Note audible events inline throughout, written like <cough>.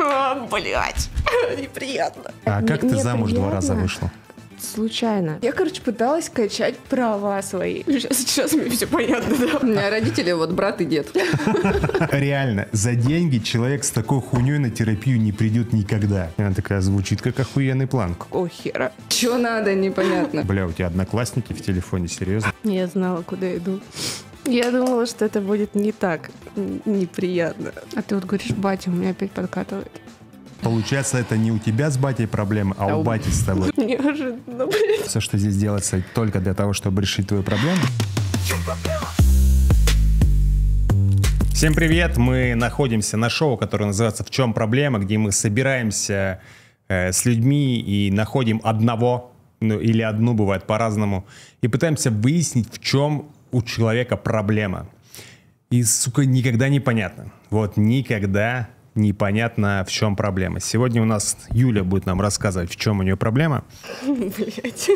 <laughs> Блять, <laughs> неприятно. А как ты замуж два раза вышла? случайно. Я, короче, пыталась качать права свои. Сейчас, <laughs> сейчас мне все понятно, да? У меня родители, вот брат и дед. Реально, за деньги человек с такой хуйней на терапию не придет никогда. Она такая звучит, как охуенный план. О, хера. Чего надо, непонятно. Бля, у тебя одноклассники в телефоне, серьезно? Не знала, куда иду. Я думала, что это будет не так неприятно. А ты вот говоришь, батя, у меня опять подкатывает. Получается, это не у тебя с батей проблемы, а, а у бати с тобой. <laughs> Неожиданно, блин. Все, что здесь делается, только для того, чтобы решить твою проблему. Всем привет! Мы находимся на шоу, которое называется «В чем проблема?», где мы собираемся э, с людьми и находим одного, ну или одну бывает по-разному, и пытаемся выяснить, в чем у человека проблема. И, сука, никогда непонятно. Вот никогда непонятно, в чем проблема. Сегодня у нас Юля будет нам рассказывать, в чем у нее проблема. Блять.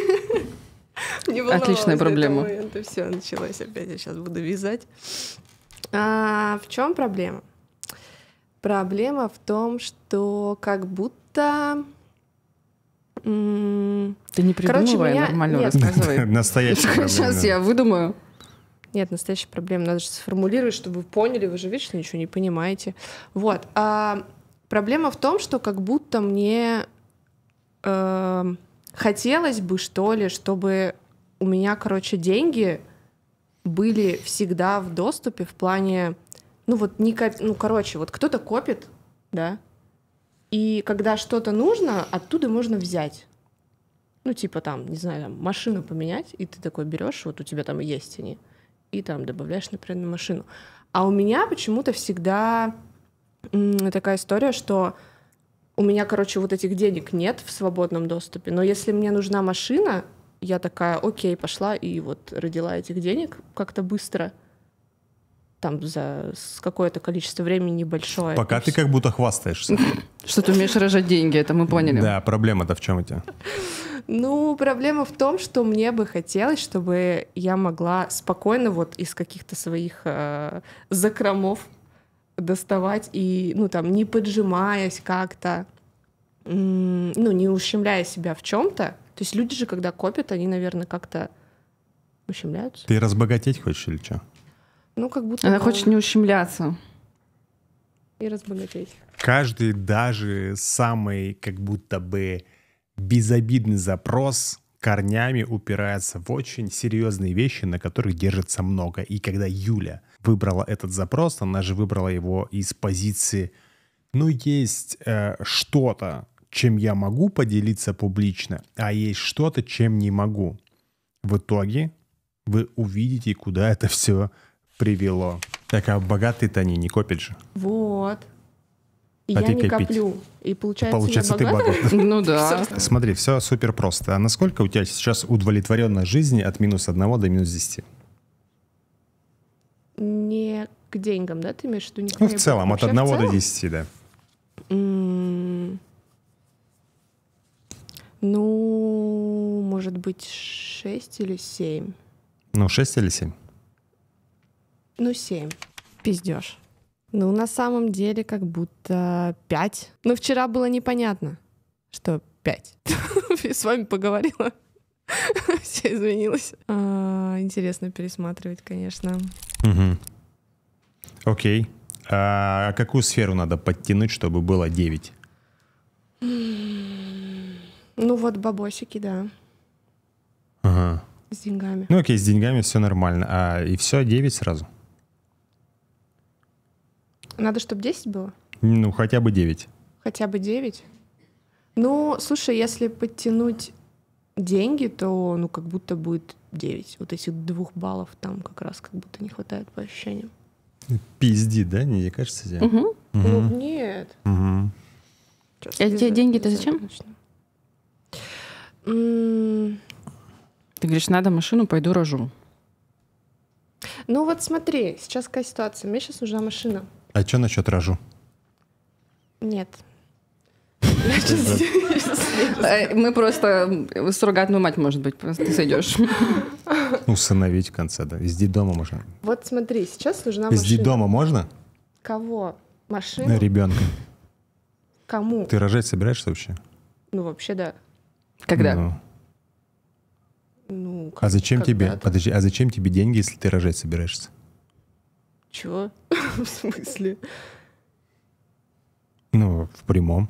<laughs> Отличная проблема. Все, началось опять. Я сейчас буду вязать. А, в чем проблема? Проблема в том, что как будто ты не придумывай, Короче, меня... нормально Нет. рассказывай. <laughs> Настоящая Сейчас я выдумаю. Нет, настоящая проблема. Надо же сформулировать, чтобы вы поняли, вы же вечно ничего не понимаете. Вот. А проблема в том, что как будто мне э, хотелось бы, что ли, чтобы у меня, короче, деньги были всегда в доступе в плане, ну вот, не коп... ну, короче, вот кто-то копит, да, и когда что-то нужно, оттуда можно взять. Ну, типа там, не знаю, там, машину поменять, и ты такой берешь, вот у тебя там есть они. Mm и там добавляешь, например, на машину. А у меня почему-то всегда такая история, что у меня, короче, вот этих денег нет в свободном доступе, но если мне нужна машина, я такая, окей, пошла и вот родила этих денег как-то быстро там за какое-то количество времени небольшое. Пока ты все. как будто хвастаешься. Что ты умеешь рожать деньги, это мы поняли. Да, проблема-то в чем у тебя? Ну, проблема в том, что мне бы хотелось, чтобы я могла спокойно вот из каких-то своих э, закромов доставать и, ну, там, не поджимаясь как-то, ну, не ущемляя себя в чем-то. То есть люди же, когда копят, они, наверное, как-то ущемляются. Ты разбогатеть хочешь или что? Ну, как будто... Она хочет не ущемляться. И разбогатеть. Каждый, даже самый как будто бы безобидный запрос корнями упирается в очень серьезные вещи, на которых держится много. И когда Юля выбрала этот запрос, она же выбрала его из позиции, ну, есть э, что-то, чем я могу поделиться публично, а есть что-то, чем не могу. В итоге вы увидите, куда это все привело. Так, а богатые-то они не копят же. Вот. А я не копить. коплю. И получается, получается ты богат. <laughs> Ну да. Смотри, все супер просто. А насколько у тебя сейчас удовлетворенность жизни от минус одного до минус десяти? Не к деньгам, да, ты имеешь в виду? ну, в целом, от одного до десяти, да. Ну, может быть, шесть или семь. Ну, шесть или семь? Ну, семь. Пиздешь. Ну, на самом деле, как будто пять. Но вчера было непонятно, что пять. <laughs> С вами поговорила. <laughs> Все извинилась. А, интересно пересматривать, конечно. Окей. А какую сферу надо подтянуть, чтобы было 9? Ну вот бабосики, да. Ага. С деньгами. Ну окей, с деньгами все нормально. А и все 9 сразу? Надо, чтобы 10 было? Ну, хотя бы 9. Хотя бы 9? Ну, слушай, если подтянуть деньги, то, ну, как будто будет 9. Вот этих двух баллов там как раз как будто не хватает по ощущениям. Пизди, да? Не кажется тебе? Угу. угу. Ну, нет. Угу. Эти а деньги-то зачем? Ты говоришь, надо машину, пойду рожу. Ну вот смотри, сейчас какая ситуация. Мне сейчас нужна машина. А что насчет рожу? Нет. Э, мы просто э, суррогатную мать, может быть, просто ты сойдешь. Ну, усыновить в конце, да. Из дома можно. Вот смотри, сейчас нужна машина. Из дома можно? Кого? Машину? Ребенка. Кому? Ты рожать собираешься вообще? Ну, вообще, да. Когда? Ну. ну а зачем тебе? Подожди, а зачем тебе деньги, если ты рожать собираешься? Чего? <laughs> В смысле? Ну, в прямом.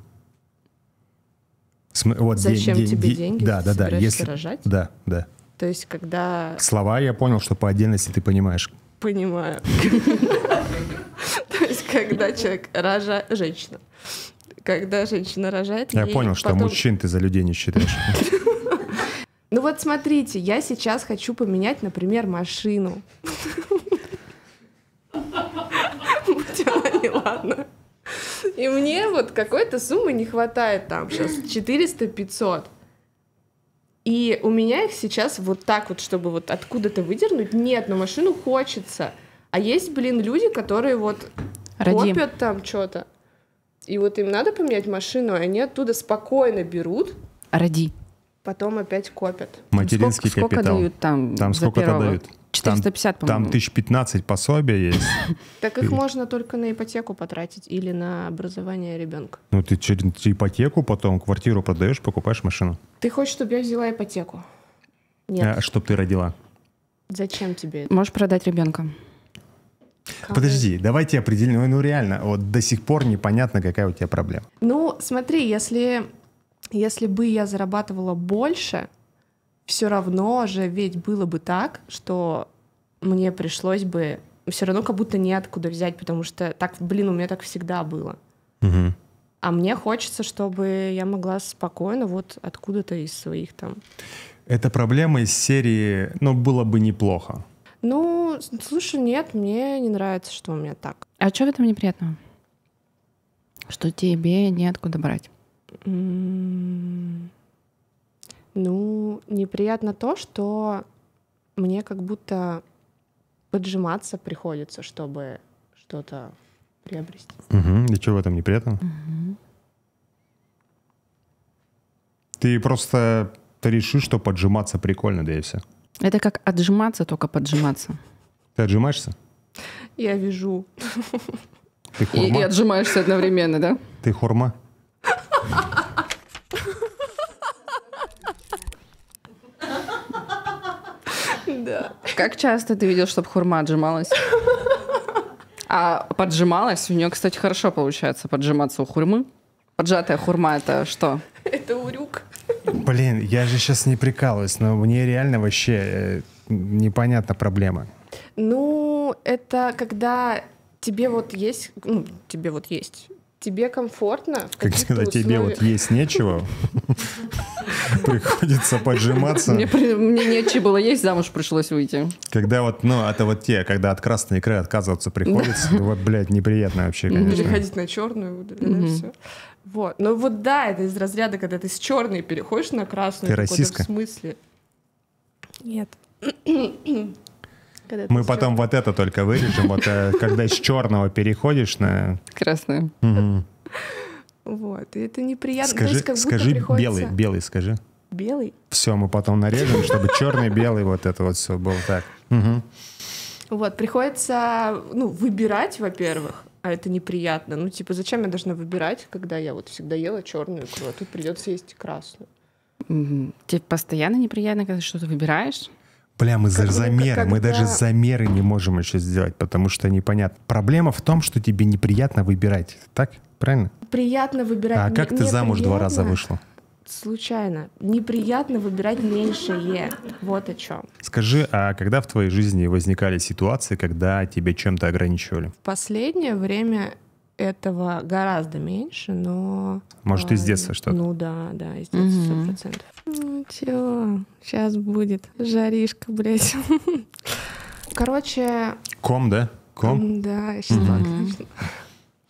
См... Вот Зачем день, тебе день, деньги? Да, да, да. Если... рожать? Да, да. То есть, когда... Слова я понял, что по отдельности ты понимаешь. Понимаю. <laughs> То есть, когда человек рожает... Женщина. Когда женщина рожает... Я понял, что мужчин ты за людей не считаешь. <laughs> Ну вот смотрите, я сейчас хочу поменять, например, машину. И мне вот какой-то суммы не хватает там сейчас, 400-500. <clears throat> И у меня их сейчас вот так вот, чтобы вот откуда-то выдернуть, нет, но машину хочется. А есть, блин, люди, которые вот Родим. копят там что-то. И вот им надо поменять машину, и они оттуда спокойно берут. Ради. Потом опять копят. Материнский сколько, капитал. Сколько дают там? Там сколько-то дают. 450, там, по-моему. Там 1015 пособия есть. <laughs> Так их можно только на ипотеку потратить или на образование ребенка. Ну ты через ипотеку потом квартиру продаешь, покупаешь машину. Ты хочешь, чтобы я взяла ипотеку? Нет. А, чтоб ты родила. Зачем тебе это? Можешь продать ребенка. Подожди, давайте определим. Ну, ну реально, вот до сих пор непонятно, какая у тебя проблема. Ну, смотри, если, если бы я зарабатывала больше, все равно же ведь было бы так, что мне пришлось бы все равно как будто неоткуда взять, потому что так, блин, у меня так всегда было. Угу. А мне хочется, чтобы я могла спокойно вот откуда-то из своих там. Это проблема из серии, но «Ну, было бы неплохо. Ну, слушай, нет, мне не нравится, что у меня так. А что в этом неприятного? Что тебе неоткуда брать? М-м-м. Ну, неприятно то, что мне как будто поджиматься приходится, чтобы что-то приобрести. Угу. И что в этом неприятно? Угу. Ты просто ты решишь, что поджиматься прикольно, да и все. Это как отжиматься, только поджиматься. Ты отжимаешься? Я вижу. Ты хурма? И, и отжимаешься одновременно, да? Ты хурма? Да. Как часто ты видел, чтобы хурма отжималась? А поджималась, у нее, кстати, хорошо получается поджиматься у хурмы. Поджатая хурма это что? Это урюк. Блин, я же сейчас не прикалываюсь, но мне реально вообще э, непонятна проблема. Ну, это когда тебе вот есть, ну, тебе вот есть, тебе комфортно. Когда тебе вот есть нечего, <laughs> приходится поджиматься. Мне, нечего было есть, замуж пришлось выйти. Когда вот, ну, это вот те, когда от красной икры отказываться приходится, вот, блядь, неприятно вообще, конечно. Переходить на черную, Вот, но ну вот да, это из разряда, когда ты с черной переходишь на красную. Ты расистка? В смысле? Нет. <clears throat> <clears throat> когда Мы потом вот это только вырежем, вот э, когда с черного переходишь на... Красное. Вот, и это неприятно. Скажи, есть, скажи приходится... белый, белый скажи. Белый? Все, мы потом нарежем, чтобы черный, белый, вот это вот все было так. Вот, приходится, ну, выбирать, во-первых, а это неприятно. Ну, типа, зачем я должна выбирать, когда я вот всегда ела черную икру, а тут придется есть красную? Тебе постоянно неприятно, когда что-то выбираешь? Бля, мы за замеры, когда... мы даже замеры не можем еще сделать, потому что непонятно. Проблема в том, что тебе неприятно выбирать, так? Правильно? Приятно выбирать. А как ты замуж приятно... два раза вышла? Случайно. Неприятно выбирать меньшее. Вот о чем. Скажи, а когда в твоей жизни возникали ситуации, когда тебе чем-то ограничивали? В последнее время этого гораздо меньше, но... Может, а, из детства что-то? Ну да, да, из детства сто угу. процентов. Ничего, сейчас будет. Жаришка, блядь. Короче... Ком, да? Ком? Да, сейчас отлично.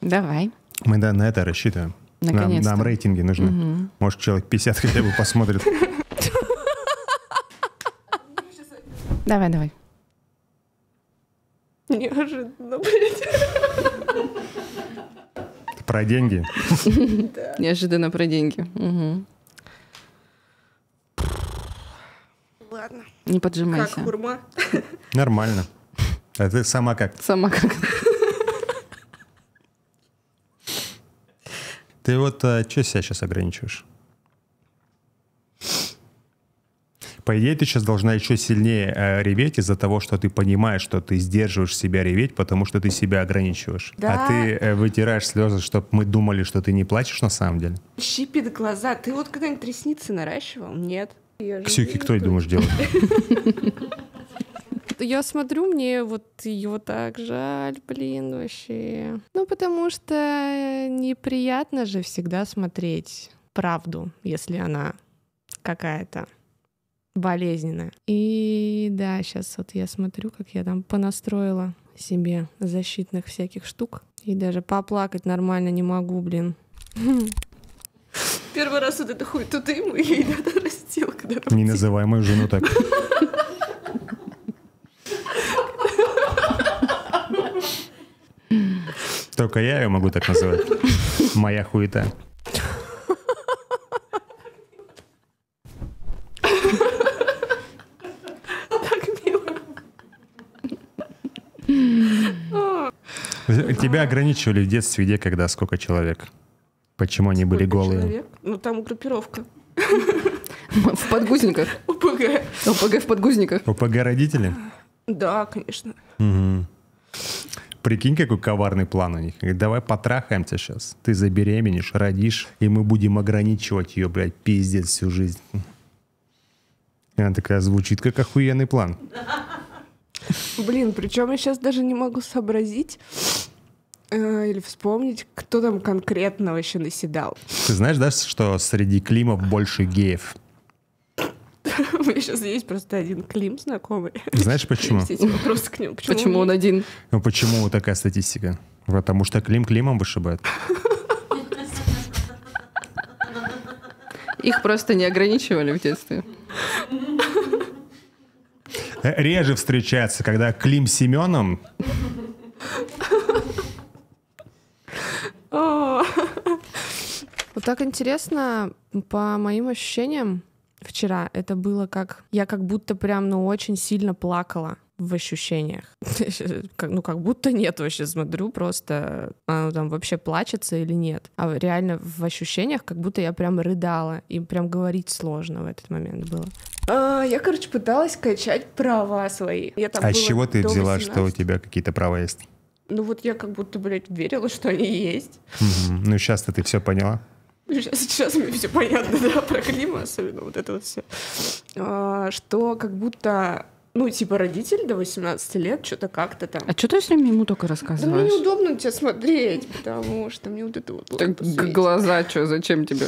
Давай. Мы да, на это рассчитываем. Нам, нам рейтинги нужны. Угу. Может, человек 50 хотя бы посмотрит. Давай, давай. Неожиданно, блядь. Про деньги? Неожиданно про деньги. Угу. Ладно. Не поджимайся. Как хурма? Нормально. А ты сама как? Сама как. Ты вот а, что себя сейчас ограничиваешь? По идее, ты сейчас должна еще сильнее э, реветь из-за того, что ты понимаешь, что ты сдерживаешь себя реветь, потому что ты себя ограничиваешь. А да. А ты э, вытираешь слезы, чтобы мы думали, что ты не плачешь на самом деле. Щипит глаза. Ты вот когда-нибудь ресницы наращивал? Нет. Ксюки кто, думаешь, делает? <laughs> Я смотрю, мне вот его так жаль, блин, вообще. Ну, потому что э, неприятно же всегда смотреть правду, если она какая-то болезненная. И да, сейчас вот я смотрю, как я там понастроила себе защитных всяких штук. И даже поплакать нормально не могу, блин. <laughs> Первый раз вот это хуй тут ему, ей надо расстилка дорогу. Не называй мою жену так. Только я ее могу так называть. Моя хуета. Тебя ограничивали в детстве где, когда, сколько человек? Почему они Сколько были голые? Человек? Ну, там группировка. В подгузниках? ОПГ. <laughs> ОПГ в подгузниках. ОПГ родители? Да, конечно. Прикинь, какой коварный план у них. давай потрахаемся сейчас. Ты забеременешь, родишь, и мы будем ограничивать ее, блядь, пиздец всю жизнь. И она такая звучит, как охуенный план. Блин, причем я сейчас даже не могу сообразить, Э, или вспомнить, кто там конкретно вообще наседал. Ты знаешь, да, что среди климов больше геев? <laughs> У меня сейчас есть просто один Клим знакомый. Знаешь почему? Просто к нему. Почему, он один? Ну почему такая статистика? Потому что Клим Климом вышибает. Их просто не ограничивали в детстве. Э, реже встречается, когда Клим Семеном вот так интересно, по моим ощущениям, вчера это было как... Я как будто прям, ну, очень сильно плакала в ощущениях. <laughs> ну, как будто нет вообще, смотрю просто, а оно там вообще плачется или нет. А реально в ощущениях, как будто я прям рыдала, и прям говорить сложно в этот момент было. А, я, короче, пыталась качать права свои. Я там а с чего ты взяла, 17. что у тебя какие-то права есть? Ну вот я как будто, блядь, верила, что они есть. Ну сейчас ты все поняла. Сейчас, ну, сейчас мне все понятно, да, про клима особенно, вот это вот все. А, что как будто ну, типа, родитель до 18 лет, что-то как-то там. А что ты все время ему только рассказываешь? Да мне неудобно на тебя смотреть, потому что мне вот это вот... Так глаза что, зачем тебе?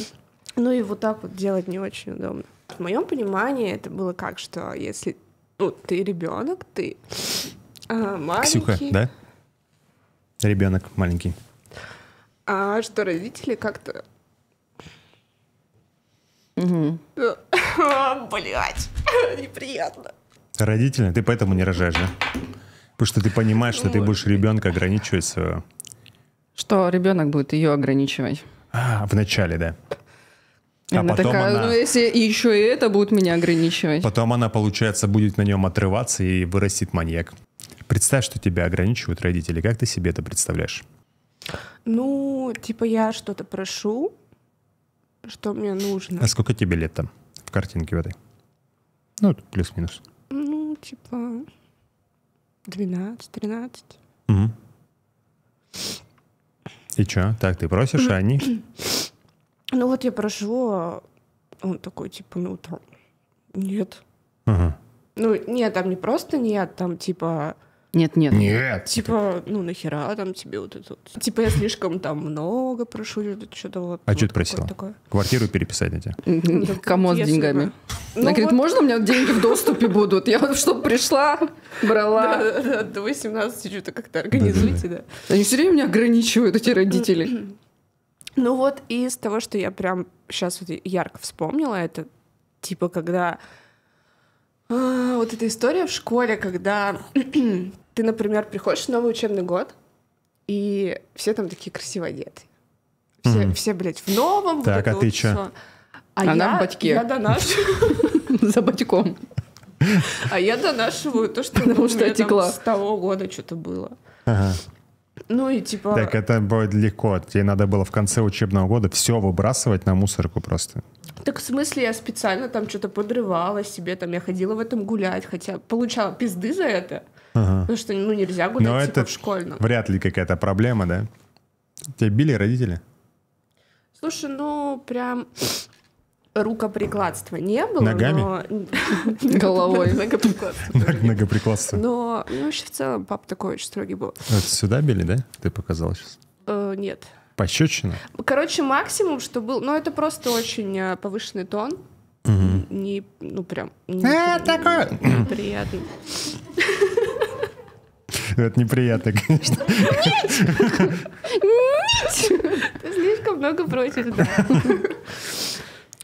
Ну и вот так вот делать не очень удобно. В моем понимании это было как, что если ну, ты ребенок, ты а, маленький... Ксюха, да? ребенок маленький. А что, родители как-то... Угу. Блять, <laughs> неприятно. Родители? Ты поэтому не рожаешь, да? Потому что ты понимаешь, что ты будешь ребенка ограничивать. Что ребенок будет ее ограничивать? А, вначале, да. А она потом такая, она... ну если еще и это будет меня ограничивать. Потом она, получается, будет на нем отрываться и вырастет маньяк. Представь, что тебя ограничивают родители. Как ты себе это представляешь? Ну, типа я что-то прошу, что мне нужно. А сколько тебе лет там в картинке в этой? Ну, плюс-минус. Ну, типа 12-13. Угу. И что? Так, ты просишь, а они? Ну вот я прошу, а он такой, типа, ну там, нет. Ага. Ну, нет, там не просто нет, там типа, нет, нет. Нет. Типа, ну нахера там тебе вот это вот. Типа я слишком там много прошу, что-то вот. А вот что ты просила? Такое. Квартиру переписать на тебя? Кому с деньгами? Ну, Она говорит, можно у меня деньги в доступе будут? Я вот чтобы пришла, брала. Да, да, да, до 18 что-то как-то организуйте, да. Они все время меня ограничивают, эти родители. Ну вот из того, что я прям сейчас вот ярко вспомнила, это типа когда а, вот эта история в школе, когда <clears throat> ты, например, приходишь в новый учебный год, и все там такие красиво одеты. Все, mm. все блядь, в новом. Так, а вот а ты вот чё? А Она я, в батьке. Я донашиваю. <laughs> За батьком. <laughs> А я донашиваю то, что Потому что отекла. с того года что-то было. Ну и типа... Так это будет легко. Тебе надо было в конце учебного года все выбрасывать на мусорку просто. Так в смысле я специально там что-то подрывала себе, там я ходила в этом гулять, хотя получала пизды за это. Ага. Потому что ну нельзя гулять Но типа, это в школьном. Вряд ли какая-то проблема, да? Тебя били родители? Слушай, ну прям рукоприкладства не было. Ногами? Но... <laughs> Головой. Ногоприкладство. Ногоприкладство. Но, ну, вообще в целом пап такой очень строгий был. Вот а сюда били, да? Ты показал сейчас. Э, нет. Пощечина? Короче, максимум, что был... Но ну, это просто очень э, повышенный тон. Угу. Не, ну прям... Не, а, такое! Неприятно. Ну, это неприятно, конечно. Нет! Нет! Ты слишком много против да.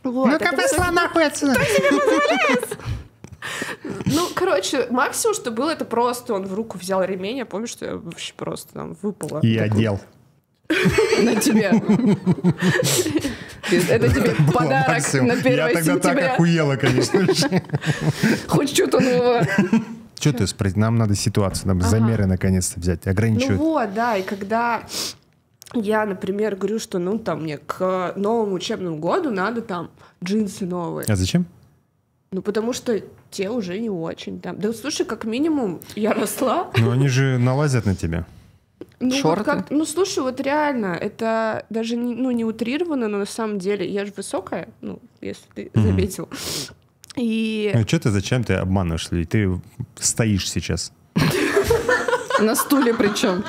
Ну-ка, пошла нахуй отсюда! Кто тебе позволяет? Ну, короче, максимум, что было, это просто он в руку взял ремень, я помню, что я вообще просто там выпала. И одел. <laughs> на тебе. Это тебе подарок на 1 сентября. Я тогда так охуела, конечно <laughs> Хоть что-то нового. Что ты спросил? Нам надо ситуацию, нам замеры наконец-то взять, ограничивать. Ну вот, да, и когда я, например, говорю, что ну там мне к новому учебному году надо там джинсы новые. А зачем? Ну, потому что те уже не очень там. Да слушай, как минимум, я росла. Ну, они же налазят на тебя. Ну, Шорты? как, ну, слушай, вот реально, это даже не, ну, не утрированно, но на самом деле я же высокая, ну, если ты mm-hmm. заметил. И... Ну, а что ты, зачем ты обманываешь людей? Ты стоишь сейчас. На стуле причем.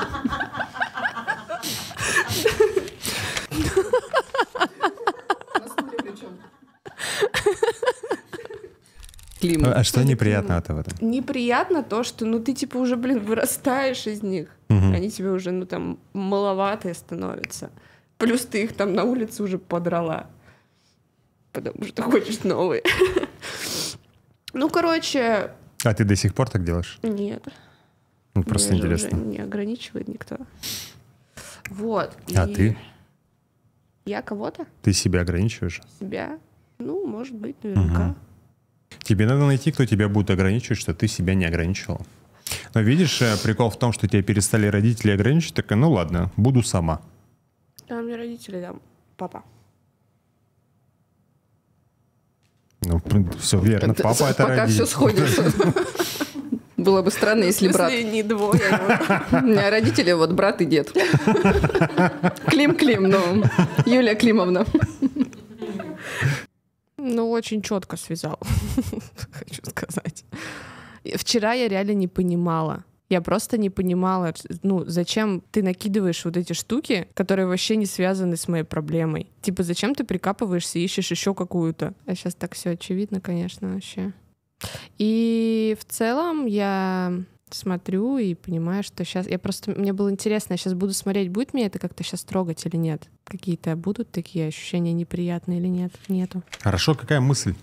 Климат. А что неприятно от этого? Неприятно то, что, ну, ты, типа, уже, блин, вырастаешь из них угу. они тебе уже, ну, там, маловатые становятся. Плюс ты их там на улице уже подрала, потому что хочешь новые. <laughs> Ну, короче... А ты до сих пор так делаешь? Нет. Ну, просто Меня интересно. не ограничивает никто. Вот. А и... ты? Я кого-то? Ты себя ограничиваешь? Себя? Ну, может быть, наверняка. Угу. Тебе надо найти, кто тебя будет ограничивать, что ты себя не ограничивал. Но видишь, э, прикол в том, что тебя перестали родители ограничить, так ну ладно, буду сама. Да, мне родители, да, папа. Ну, все верно, папа это, <laughs> это Пока родители. все сходится. Было бы странно, если брат. не двое. А <laughs> у меня родители, вот брат и дед. Клим-Клим, ну, Юлия Климовна. Ну, очень четко связал, <laughs> хочу сказать вчера я реально не понимала. Я просто не понимала, ну, зачем ты накидываешь вот эти штуки, которые вообще не связаны с моей проблемой. Типа, зачем ты прикапываешься и ищешь еще какую-то? А сейчас так все очевидно, конечно, вообще. И в целом я смотрю и понимаю, что сейчас... Я просто... Мне было интересно, я сейчас буду смотреть, будет мне это как-то сейчас трогать или нет. Какие-то будут такие ощущения неприятные или нет? Нету. Хорошо, какая мысль?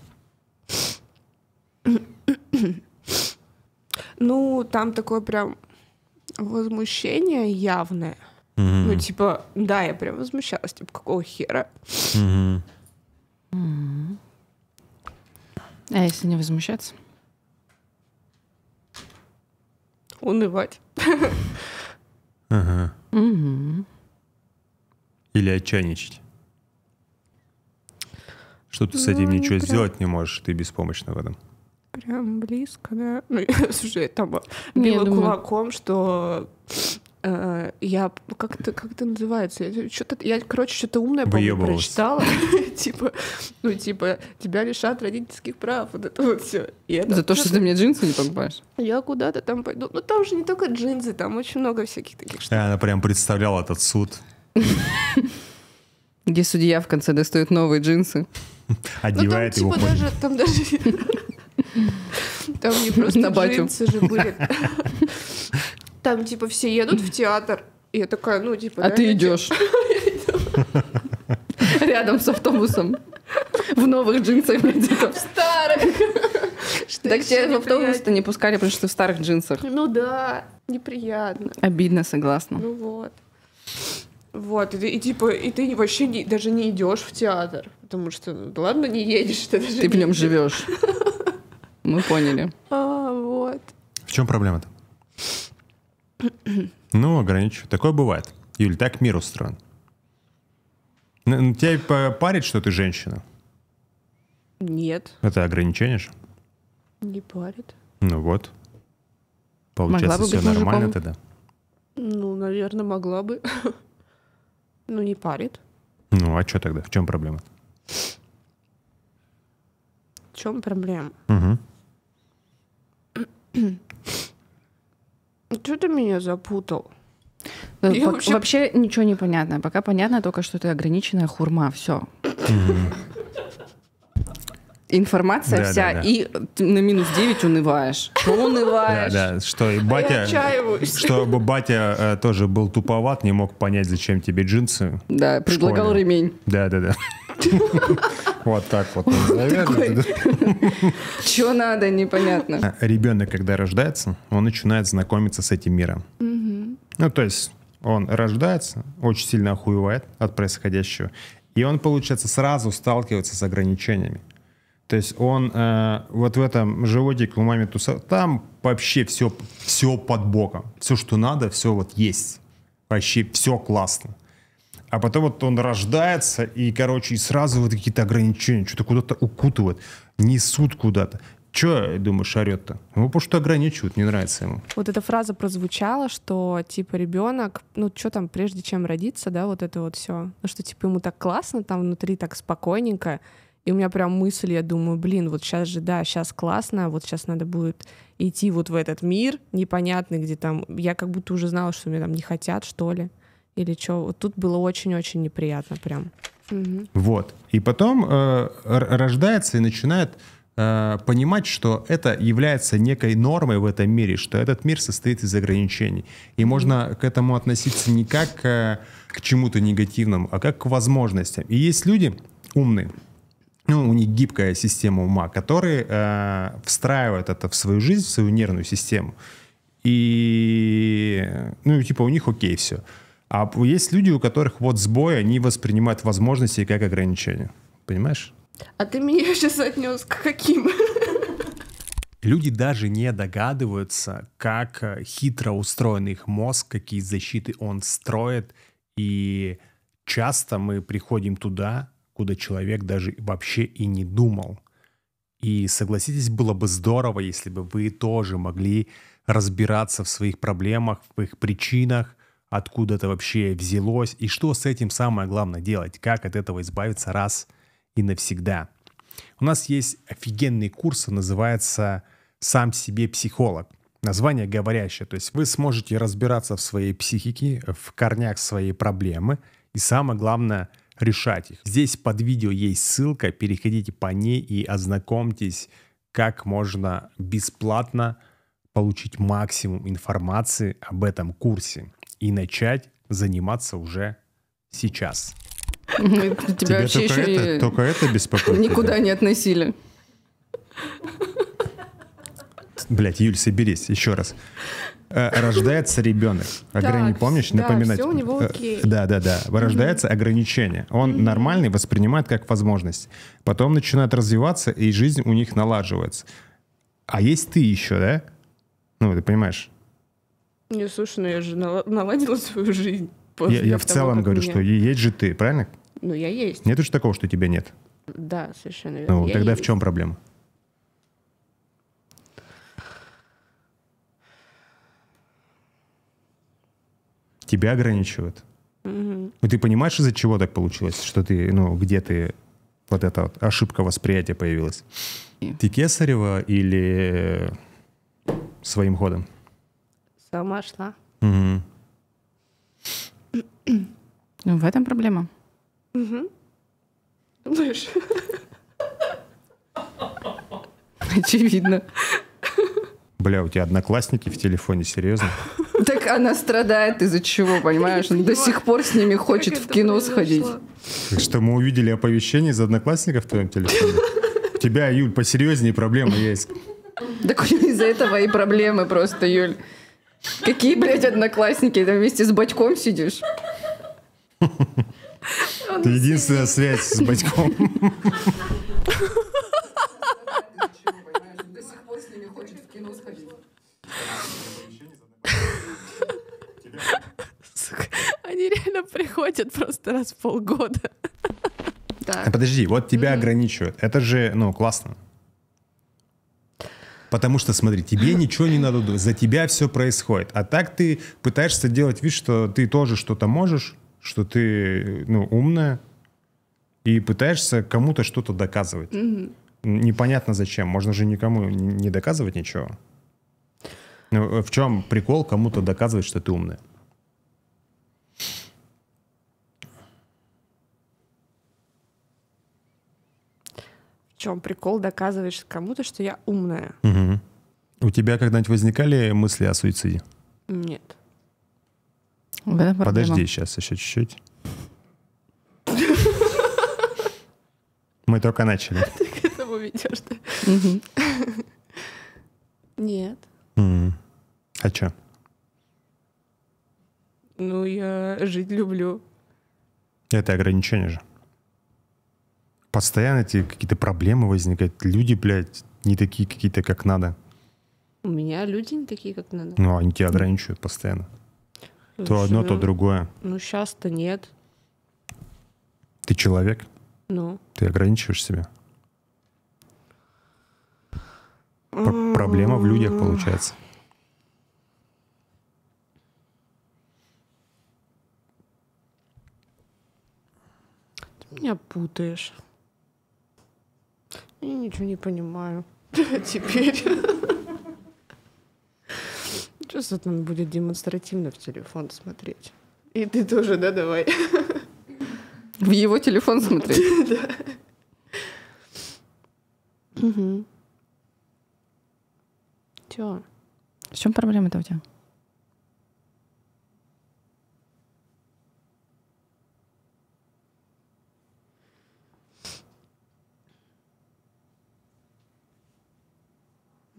<coughs> Ну, там такое прям возмущение явное. Mm-hmm. Ну, типа, да, я прям возмущалась, типа, какого хера? Mm-hmm. Mm-hmm. А если не возмущаться? Унывать. Ага. Угу. Или отчаяничать. Что ты ну, с этим ничего прям... сделать не можешь, ты беспомощна в этом. Прям близко, да. Ну, <laughs> слушай, я там била кулаком, что э, я как то как это называется? я Что-то я, короче, что-то умное помню, прочитала. <laughs> типа, ну, типа, тебя лишат родительских прав. Вот это вот все. За то, что ты мне джинсы не покупаешь. Я куда-то там пойду. Ну, там же не только джинсы, там очень много всяких таких штук. Она прям представляла этот суд. Где судья в конце достает новые джинсы. <laughs> Одевает ну, его. Типа, там даже <laughs> Там не просто джинсы же были. <laughs> Там, типа, все едут в театр. И я такая, ну, типа... А ты идешь. <laughs> Рядом с автобусом. В новых джинсах где-то. В старых. так тебя в автобус-то не пускали, потому что ты в старых джинсах. Ну да, неприятно. Обидно, согласна. Ну вот. Вот, и, и типа, и ты вообще не, даже не идешь в театр, потому что, ну, ладно, не едешь, ты даже Ты в нем живешь. Мы поняли. А, вот. В чем проблема-то? ну, ограничу. Такое бывает. Юль, так мир устроен. Тебя парит, что ты женщина? Нет. Это ограничение же? Не парит. Ну вот. Получается, все нормально мужиком. тогда? Ну, наверное, могла бы. <laughs> ну, не парит. Ну, а что тогда? В чем проблема? В чем проблема? Угу. Ну, что ты меня запутал? Да, ну, по- вообще... вообще ничего не понятно. Пока понятно только, что это ограниченная хурма. Все. Информация Да, вся, да, да. и ты на минус 9 унываешь. Да, Унываешь. да, что и батя, отчаиваюсь. что батя э, тоже был туповат, не мог понять, зачем тебе джинсы. Да, предлагал школе. ремень. Да, да, да. <laughs> Вот так вот. <laughs> Чего надо, непонятно. А ребенок, когда рождается, он начинает знакомиться с этим миром. Ну, то есть он рождается, очень сильно охуевает от происходящего. И он, получается, сразу сталкивается с ограничениями. То есть он э, вот в этом животике у маме туса, там вообще все, все под боком. Все, что надо, все вот есть. Вообще все классно. А потом вот он рождается, и, короче, и сразу вот какие-то ограничения, что-то куда-то укутывают, несут куда-то. Че, думаешь, орет-то? Его ну, потому что ограничивают, не нравится ему. Вот эта фраза прозвучала, что типа ребенок, ну что там, прежде чем родиться, да, вот это вот все. Ну что типа ему так классно, там внутри так спокойненько. И у меня прям мысль, я думаю, блин, вот сейчас же, да, сейчас классно, вот сейчас надо будет идти вот в этот мир непонятный, где там, я как будто уже знала, что меня там не хотят, что ли или что. Вот тут было очень-очень неприятно прям. Угу. Вот. И потом э, рождается и начинает э, понимать, что это является некой нормой в этом мире, что этот мир состоит из ограничений. И можно к этому относиться не как э, к чему-то негативному, а как к возможностям. И есть люди умные, ну, у них гибкая система ума, которые э, встраивают это в свою жизнь, в свою нервную систему. И, ну, типа, у них окей все. А есть люди, у которых вот сбой, они воспринимают возможности как ограничения. Понимаешь? А ты меня <laughs> сейчас отнес к каким? Люди даже не догадываются, как э, хитро устроен их мозг, какие защиты он строит. И часто мы приходим туда, куда человек даже вообще и не думал. И согласитесь, было бы здорово, если бы вы тоже могли разбираться в своих проблемах, в их причинах, откуда это вообще взялось и что с этим самое главное делать, как от этого избавиться раз и навсегда. У нас есть офигенный курс, называется «Сам себе психолог». Название говорящее, то есть вы сможете разбираться в своей психике, в корнях своей проблемы и самое главное – решать их. Здесь под видео есть ссылка, переходите по ней и ознакомьтесь, как можно бесплатно получить максимум информации об этом курсе и начать заниматься уже сейчас. Мы тебя, тебя вообще только, еще это, и... только это беспокоит. Никуда да? не относили. Блять, Юль, соберись еще раз. Э, рождается ребенок. Ограни... Так, Помнишь, да, напоминать? Все у него э, окей. Э, да, да, да. Вырождается mm-hmm. ограничение. Он mm-hmm. нормальный воспринимает как возможность. Потом начинает развиваться, и жизнь у них налаживается. А есть ты еще, да? Ну, ты понимаешь? Не, слушай, ну я же наладила свою жизнь. Я, я в того, целом говорю, меня... что есть же ты, правильно? Ну, я есть. Нет же такого, что тебя нет. Да, совершенно верно. Ну, я тогда есть. в чем проблема? Тебя ограничивают. Угу. ты понимаешь, из-за чего так получилось, что ты, ну, где ты, вот эта вот ошибка восприятия появилась? Ты Кесарева или своим ходом? Сама шла. Угу. Ну, в этом проблема. Угу. Думаешь? Очевидно. Бля, у тебя одноклассники в телефоне, серьезно? Так она страдает из-за чего, понимаешь? Она до сих пор с ними хочет в кино сходить. что мы увидели оповещение из одноклассников в твоем телефоне? У тебя, Юль, посерьезнее проблемы есть. Так из-за этого и проблемы просто, Юль. Какие, блядь, одноклассники? Ты вместе с батьком сидишь? Это единственная связь с батьком. Они реально приходят просто раз в полгода. А подожди, вот тебя ограничивают. Это же, ну, классно. Потому что, смотри, тебе ничего не надо думать, за тебя все происходит. А так ты пытаешься делать вид, что ты тоже что-то можешь, что ты ну, умная, и пытаешься кому-то что-то доказывать. Mm-hmm. Непонятно зачем. Можно же никому не доказывать ничего. Ну, в чем прикол кому-то доказывать, что ты умная? чем прикол доказываешь кому-то, что я умная. Угу. У тебя когда-нибудь возникали мысли о суициде? Нет. Да, Подожди, сейчас еще чуть-чуть. Мы только начали. <laughs> Ты к этому ведешь, да? Нет. А что? Ну, я жить люблю. Это ограничение же постоянно эти какие-то проблемы возникают. Люди, блядь, не такие какие-то, как надо. У меня люди не такие, как надо. Ну, они тебя ограничивают постоянно. Ну, то одно, то другое. Ну, сейчас-то нет. Ты человек? Ну. Ты ограничиваешь себя? Пр проблема в людях получается. Ты меня путаешь. Я ничего не понимаю. <laughs> Теперь. Сейчас он будет демонстративно в телефон смотреть. И ты тоже, да, давай. В его телефон смотреть? <laughs> Да. Угу. Все. В чем проблема-то у тебя?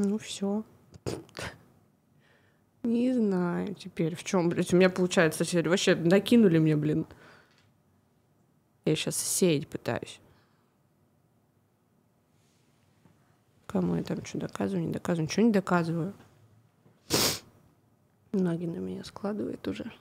Ну все. <laughs> Не знаю теперь, в чем, блядь. У меня получается теперь вообще накинули мне, блин. Я сейчас сеять пытаюсь. Кому я там что доказываю, не доказываю? Ничего не доказываю. Ноги на меня складывает уже.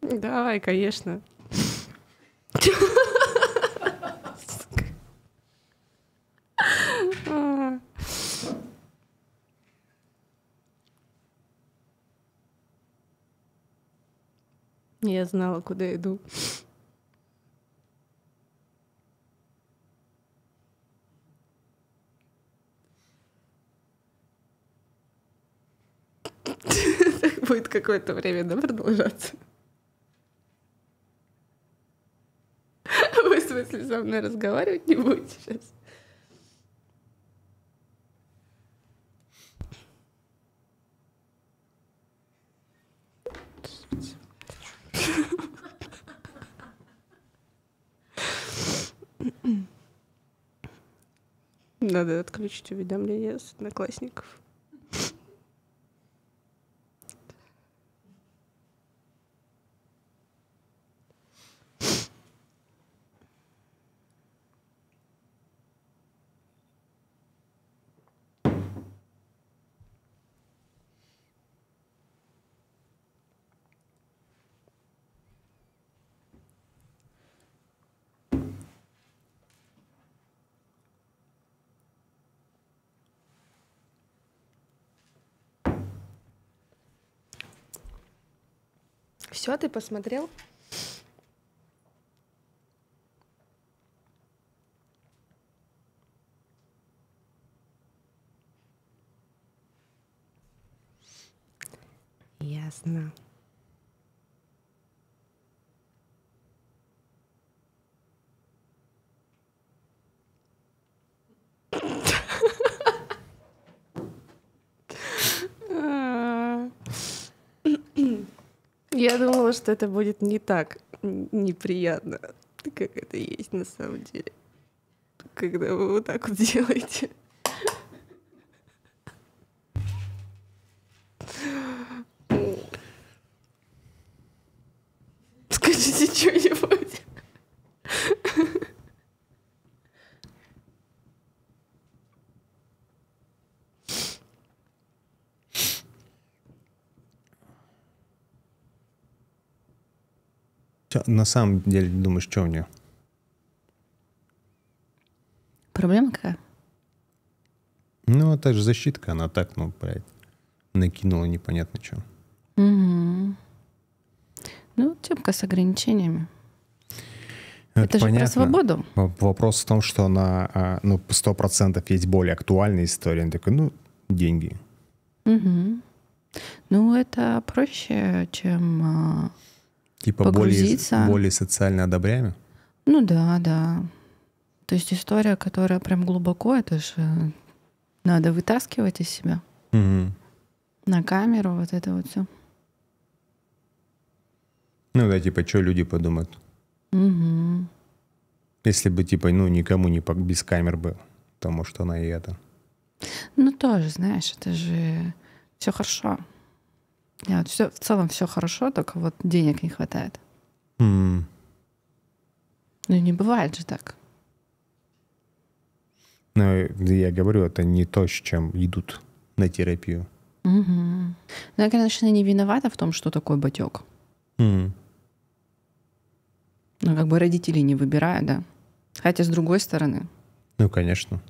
Давай, конечно. Я знала, куда иду. будет какое-то время, да, продолжаться? <laughs> Вы, в смысле, со мной разговаривать не будете сейчас? Надо отключить уведомления с одноклассников. Все, ты посмотрел? Ясно. Я думала, что это будет не так неприятно, как это есть на самом деле, когда вы вот так вот делаете. чё, на самом деле думаешь, что у нее? Проблема какая? Ну, это же защитка, она так, ну, блядь, накинула непонятно что. Угу. Ну, темка с ограничениями. Это, это же понятно. про свободу. Вопрос в том, что на а, ну, сто процентов есть более актуальная история. Она такая, ну, деньги. Угу. Ну, это проще, чем а, Типа погрузиться. более, более социально одобряемым? Ну да, да. То есть история, которая прям глубоко, это же э, надо вытаскивать из себя. Угу. На камеру вот это вот все. Ну да, типа, что люди подумают. Угу. Если бы, типа, ну, никому не по... без камер бы, потому что она и это. Ну, тоже, знаешь, это же все хорошо. Нет, э, все, в целом все хорошо, только вот денег не хватает. Mm. Ну не бывает же так. Ну я говорю, это не то, с чем идут на терапию. Угу. Ну, я, конечно, не виновата в том, что такой батек. Mm. Ну, как бы родители не выбирают, да. Хотя, с другой стороны. Ну, конечно.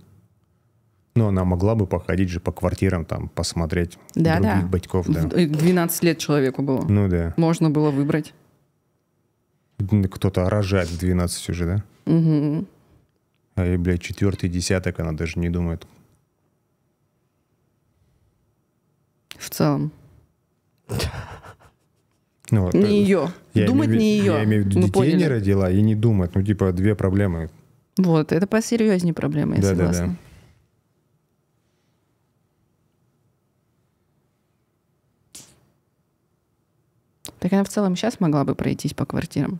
Но ну, она могла бы походить же по квартирам, там, посмотреть да, других да. батьков. Да. 12 э, лет человеку было. Ну да. Можно было выбрать. Кто-то рожает в 12 уже, да? Угу. А ей, блядь, четвертый десяток, она даже не думает. В целом. Ну, не э, ее. Я думать имею, не ее. Я имею в виду, детей поняли. не родила и не думать. Ну, типа, две проблемы. Вот, это посерьезнее проблема, я да, согласна. Да, да. Так она в целом сейчас могла бы пройтись по квартирам.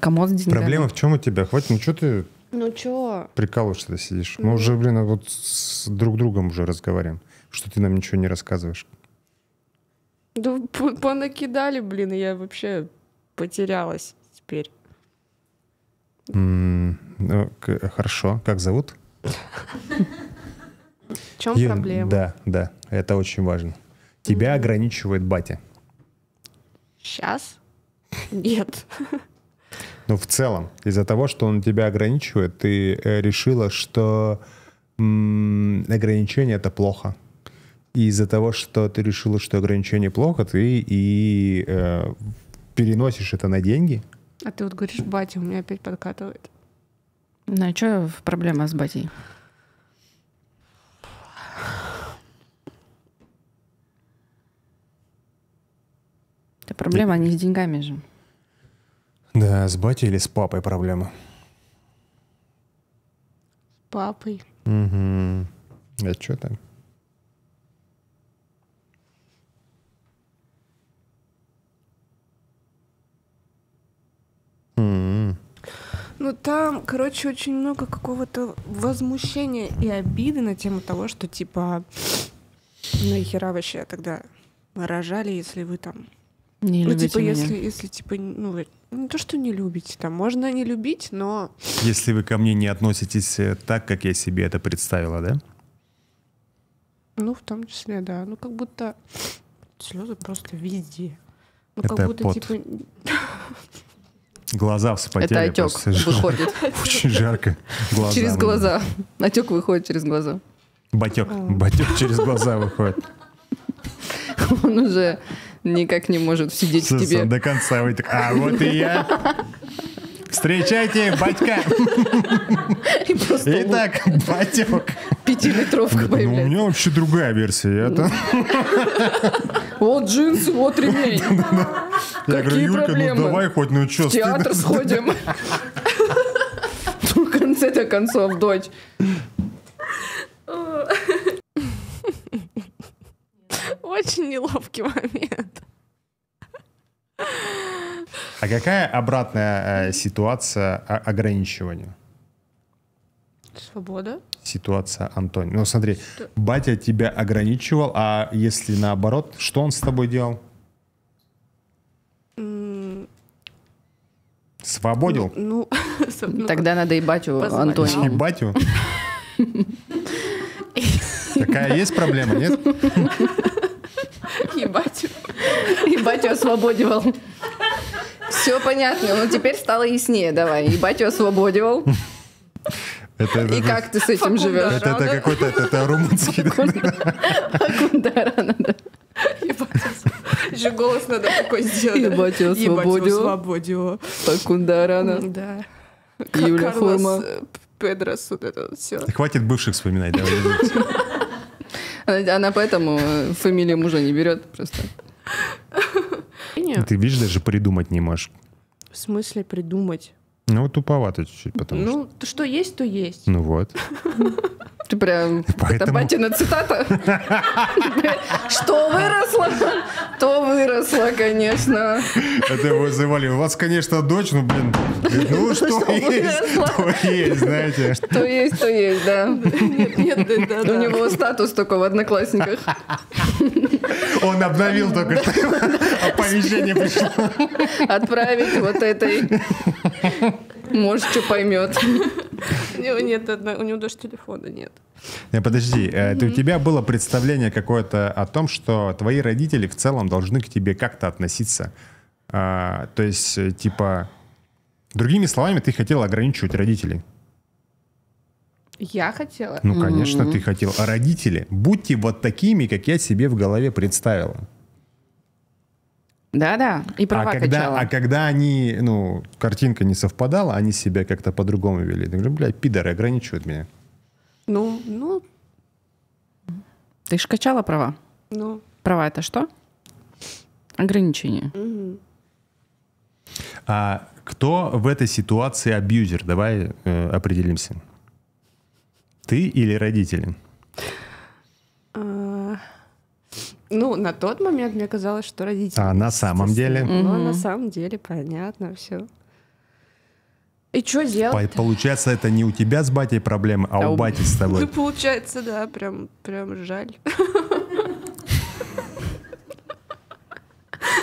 Комод с деньгами. Проблема в чем у тебя? Хватит, ну что ты ну чё? Прикалываешься, сидишь. Мы ну. уже, блин, а вот с друг другом уже разговариваем, что ты нам ничего не рассказываешь. Да понакидали, блин, я вообще потерялась теперь. М -м ну, хорошо. Как зовут? <laughs> В чем проблема? Да, да, это очень важно. Тебя ограничивает батя. Сейчас? Нет. <laughs> Ну, в целом, из-за того, что он тебя ограничивает, ты э, решила, что ограничение — это плохо. И из-за того, что ты решила, что ограничение плохо, ты и э, переносишь это на деньги. А ты вот говоришь, батя, у меня опять подкатывает. Ну а что проблема с батей? Это проблема а не с деньгами же. Да, с батей или с папой проблема. С папой. Угу. А что там? М-м. Ну там, короче, очень много какого-то возмущения и обиды на тему того, что типа нахера вообще тогда рожали, если вы там не ну, типа, меня. если, если, типа, ну, не то, что не любите, там, можно не любить, но... Если вы ко мне не относитесь э, так, как я себе это представила, да? Ну, в том числе, да. Ну, как будто слезы просто везде. Ну, это как будто, пот. типа... Глаза вспотели. Это отек выходит. <laughs> Очень жарко. Глаза через глаза. Отек выходит через глаза. Батек. Батек через глаза выходит. Он уже никак не может сидеть в тебе. До конца вы так, а вот и я. Встречайте, батька! Итак, батек. Пятилитровка появляется. Ну, у меня вообще другая версия. это. Вот джинсы, вот ремень. <laughs> Я говорю, Юлька, ну давай хоть, ну что, В театр сходим. <laughs> В конце-то концов, дочь очень неловкий момент. А какая обратная э, ситуация ограничивания? Свобода. Ситуация Антони. Ну смотри, что? батя тебя ограничивал, а если наоборот, что он с тобой делал? Свободил? Ну, ну, <laughs> ну тогда надо и батю Антони. И батю? <laughs> Такая есть проблема, нет? <laughs> И Батю, И Батю освободивал. Все понятно. Ну, теперь стало яснее. Давай. И Батю освободивал. Это, и это, как ты с этим живешь? Это, это какой-то это, это румынский. Акундарана, да. Еще голос надо такой сделать. Ебать его свободил. Акундарана. Да. Юля Форма. Э, Педрос, вот это все. Хватит бывших вспоминать, давай. <laughs> Она поэтому э, фамилию мужа не берет просто. Ты видишь, даже придумать не можешь. В смысле придумать? Ну, туповато чуть-чуть, потому ну, что... Ну, что есть, то есть. Ну вот. <laughs> Ты прям... <laughs> Поэтому... Это батина цитата. <laughs> Что выросло, то выросло, конечно. Это вы завали. У вас, конечно, дочь, ну, блин, ну, <laughs> что есть, то есть, знаете. Что есть, то есть, да. Нет, нет, да, да. У него статус только в одноклассниках. Он обновил только что. Оповещение а пришло. Отправить вот этой. Может, что поймет. У него нет, у него даже телефона нет. Не, подожди, это у тебя было представление какое-то о том, что твои родители в целом должны к тебе как-то относиться. А, то есть, э, типа, другими словами, ты хотел ограничивать родителей. Я хотела. Ну, конечно, ты хотел. А родители, будьте вот такими, как я себе в голове представила. Да-да, и а права а когда, качала. А когда они, ну, картинка не совпадала, они себя как-то по-другому вели. Я говорю, блядь, пидоры ограничивают меня. Ну, ну... Ты же качала права. Ну. Права это что? Ограничение. Угу. А кто в этой ситуации абьюзер? Давай э, определимся. Ты или родители? Ну, на тот момент мне казалось, что родители. А на самом деле? Ну, а на самом деле, понятно, все. И что делать? По получается, это не у тебя с батей проблемы, а, а у бати с тобой. Ну, <laughs> получается, да, прям, прям жаль.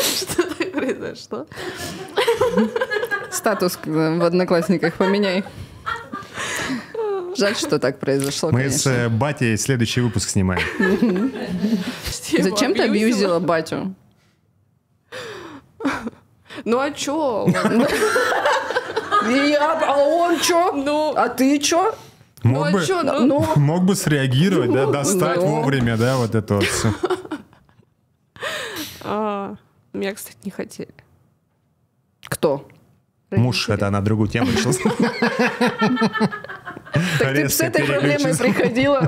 <laughs> Что так произошло? Статус э, в одноклассниках поменяй. Жаль, что так произошло. Мы э, конечно. с батей следующий выпуск снимаем. <laughs> его Зачем ты абьюзила батю? Ну а чё? <laughs> Я, а он чё? Ну, а ты чё? Мог, ну, а бы, а чё? Ну, ну, мог бы среагировать, ну, да, достать ну. вовремя, да, вот это вот все. <laughs> А, меня, ну, кстати, не хотели. Кто? Родители. Муж, это она другую тему сейчас. Так ты с этой проблемой приходила?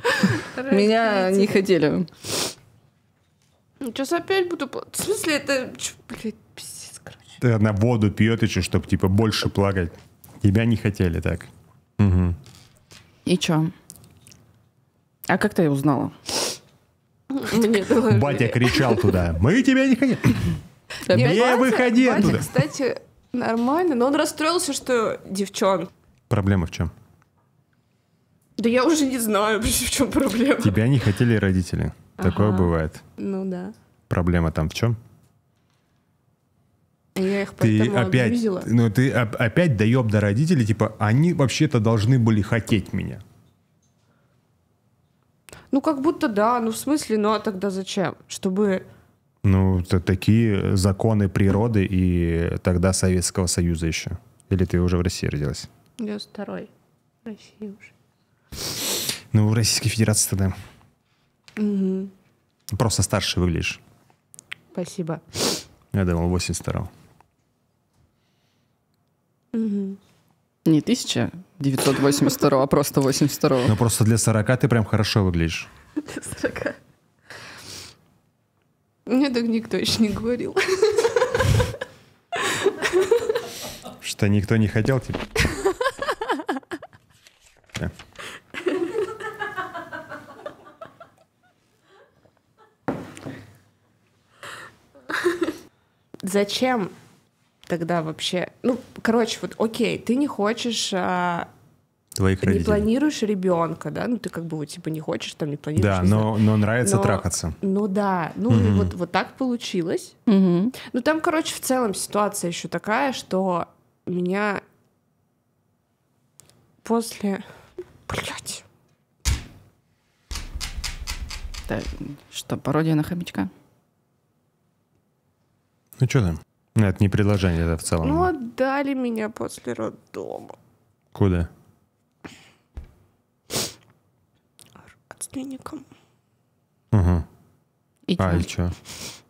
<laughs> Меня не хотели. Ну, сейчас опять буду плакать. В смысле, это, блядь, пиздец, короче. Ты она воду пьет еще, чтобы, типа, больше плакать. Тебя не хотели так. Угу. И чё? А как ты узнала? <laughs> Батя кричал туда. Мы тебя не хотели. Не выходи оттуда. кстати, нормально. Но он расстроился, что девчон. Проблема в чем? Да я уже не знаю, <laughs> в чем проблема. Тебя не хотели родители. Такое ага. бывает. Ну да. Проблема там в чем? Я их ты опять, обидела. ну ты оп- опять доеб до родителей, типа, они вообще-то должны были хотеть меня. Ну как будто да, ну в смысле, ну а тогда зачем? Чтобы... Ну, это такие законы природы и тогда Советского Союза еще. Или ты уже в России родилась? Я й В России уже. Ну, в Российской Федерации тогда. Угу. Просто старше выглядишь. Спасибо. Я думал, 82 угу. Не 1982, а просто 82 Ну просто для 40 ты прям хорошо выглядишь. Для 40. Мне так никто еще не говорил. Что никто не хотел тебя? зачем тогда вообще? Ну, короче, вот окей, ты не хочешь а, Твоих не планируешь ребенка, да, ну ты как бы вот, типа не хочешь, там не планируешь. Да, но, но нравится но, трахаться. Ну да, ну угу. вот, вот так получилось. Угу. Ну там, короче, в целом ситуация еще такая, что меня после... Блять. Да, что, пародия на хомячка? Ну что там? Ну, это не предложение, это в целом. Ну, отдали меня после роддома. Куда? Родственникам. Угу. И а, и что?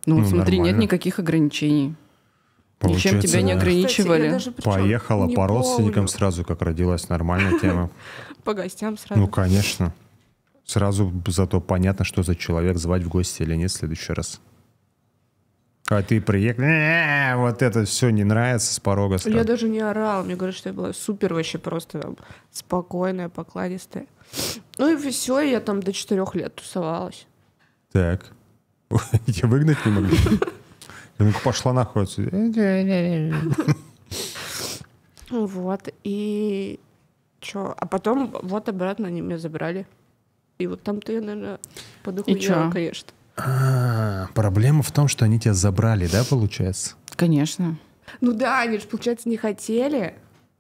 Ну, ну смотри, нормально. нет никаких ограничений. Получается, Ничем тебя не ограничивали. Кстати, даже, Поехала не по родственникам сразу, как родилась нормальная тема. <laughs> По гостям сразу. Ну, конечно. Сразу зато понятно, что за человек, звать в гости или нет в следующий раз. А ты приехал, «Э, вот это все не нравится с порога. Сразу. Я даже не орала, мне говорят, что я была супер вообще просто там, спокойная, покладистая. Ну и все, я там до четырех лет тусовалась. Так. Тебя <laughs> выгнать не могли? Я ну пошла нахуй <laughs> Вот, и чё? А потом вот обратно они меня забрали. И вот там-то я, наверное, подохуела, конечно. А, проблема в том, что они тебя забрали, да, получается? Конечно. Ну да, они же, получается, не хотели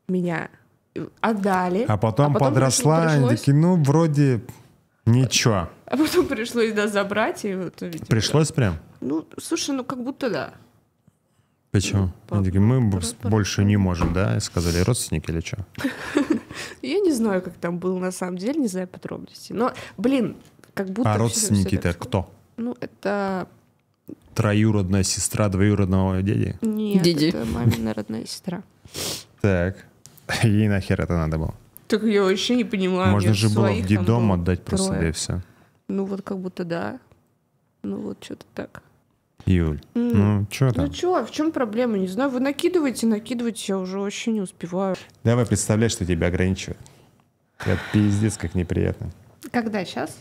меня. Э, отдали. А потом, а потом подросла, пришло, пришлось... такие, ну, вроде ничего. А потом пришлось, да, забрать. И вот, видимо, пришлось да. прям? Ну, слушай, ну как будто да. Почему? Они такие, мы пара, больше не можем, да? сказали, родственники или что? <laughs> Я не знаю, как там было на самом деле, не знаю подробностей. Но, блин, как будто... А родственники-то кто? Ну, это... Троюродная сестра двоюродного дяди? Нет, Диди. это мамина родная сестра. Так. <laughs> Ей нахер это надо было? Так я вообще не понимаю. Можно же было в детдом отдать просто, для все. Ну вот как будто да. Ну вот что-то так. Юль, mm. ну что там? Ну что, а в чем проблема? Не знаю, вы накидываете, накидываете, я уже вообще не успеваю. Давай представлять, что тебя ограничивают. Это пиздец, как неприятно. Когда? Сейчас?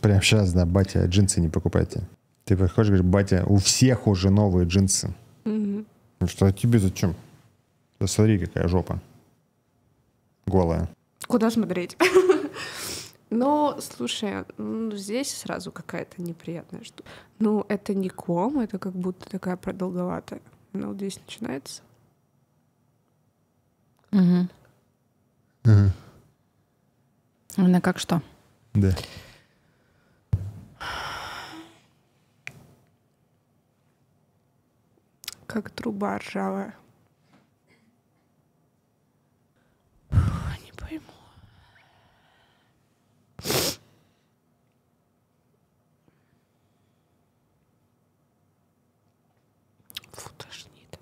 Прям сейчас, да, батя, джинсы не покупайте. Ты приходишь, говоришь, батя, у всех уже новые джинсы. Угу. Что, а тебе зачем? Смотри, какая жопа. Голая. Куда смотреть? <laughs> Но, ну, слушай, ну, здесь сразу какая-то неприятная штука. Ну, это не ком, это как будто такая продолговатая. Но вот здесь начинается. Угу. Угу. Она как что? Да. как труба ржавая. не пойму. Фу, тошнит.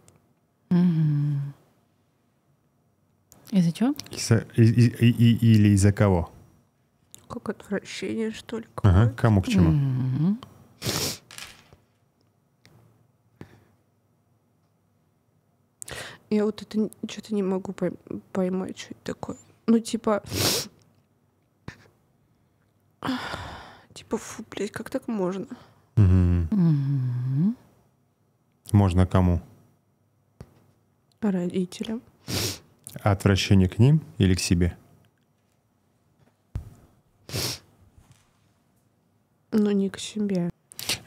Из-за чего? Из-за, и, и, и, или из-за кого? Как отвращение, что ли? Ага, кому к чему? Mm-hmm. Я вот это что-то не могу поймать, что это такое. Ну, типа... <sighs> Типа, фу, блядь, как так можно? Угу. Можно кому? Родителям. Отвращение к ним или к себе? Ну, не к себе.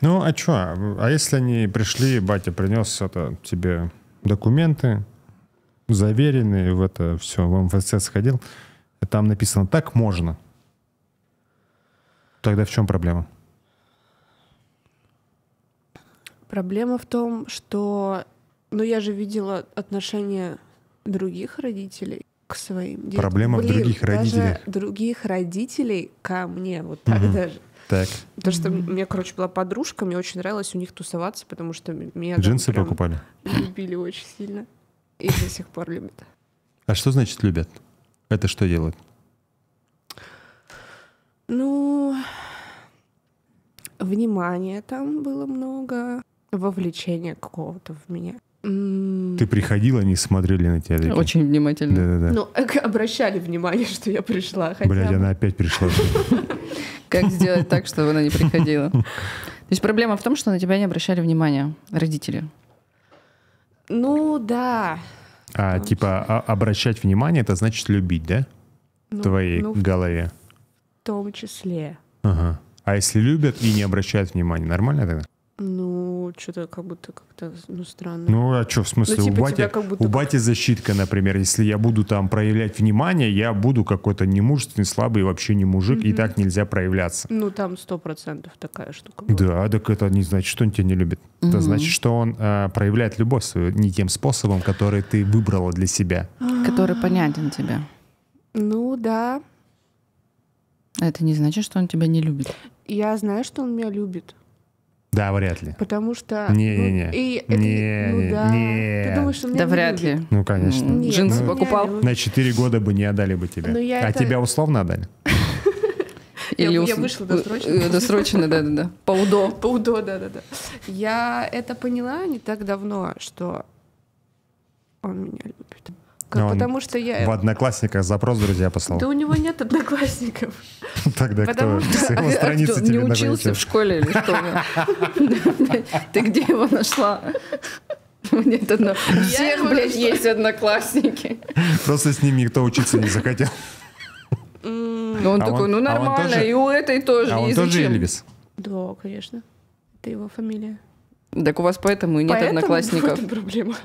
Ну, а чё? А если они пришли, батя принес это тебе документы, заверенные в это все, в МФС сходил, там написано «так можно». Тогда в чем проблема? Проблема в том, что... Ну, я же видела отношения других родителей к своим детям. Проблема Блин, в других родителях. других родителей ко мне, вот так угу. даже. Так. Потому что у меня, короче, была подружка, мне очень нравилось у них тусоваться, потому что меня... Джинсы покупали? Любили очень сильно. И до сих пор любят. А что значит любят? Это что делают? Ну, внимания там было много, вовлечения какого-то в меня. Ты приходила, они смотрели на тебя. Такие. Очень внимательно. Да, да, да. Ну, э, обращали внимание, что я пришла. Хотя Блядь, бы. она опять пришла. Как сделать так, чтобы она не приходила? <laughs> То есть проблема в том, что на тебя не обращали внимания родители. Ну, да. А типа а, обращать внимание, это значит любить, да? В ну, твоей ну, голове. В том числе. Ага. А если любят и не обращают внимания, нормально тогда? Ну, что-то как будто как-то ну, странно. Ну, а что, в ну, смысле, ну, типа, у, батя как будто... у бати защитка, например. Если я буду там проявлять внимание, я буду какой-то немужественный, слабый, вообще не мужик, mm-hmm. и так нельзя проявляться. Ну, там сто процентов такая штука была. Да, так это не значит, что он тебя не любит. Mm-hmm. Это значит, что он э, проявляет любовь свою не тем способом, который ты выбрала для себя. Который понятен тебе. Ну, да. А это не значит, что он тебя не любит. Я знаю, что он меня любит. Да, вряд ли. Потому что... Не-не-не. Ну, и это, не, ну, да. не. Ты думаешь, что меня Да не вряд любит? ли. Ну, конечно. Нет, Джинсы ну, покупал. На 4 <laughs> года бы не отдали бы тебя. Ну, а это... тебя условно отдали. <laughs> Или я, ус... я вышла досрочно. Э, э, досрочно, да-да-да. По УДО. <laughs> По УДО, да-да-да. Я это поняла не так давно, что он меня любит. Как, ну, потому что я... В одноклассниках запрос, друзья, послал. Да у него нет одноклассников. <laughs> Тогда кто? С его страницы Не учился в школе или что? Ты где его нашла? Нет, одно. У всех, блядь, есть одноклассники. Просто с ними никто учиться не захотел. Ну, он а такой, ну а нормально, и у этой тоже. А он тоже Эльвис? Да, конечно. Это его фамилия. Так у вас поэтому и нет одноклассников. Поэтому <laughs> проблема.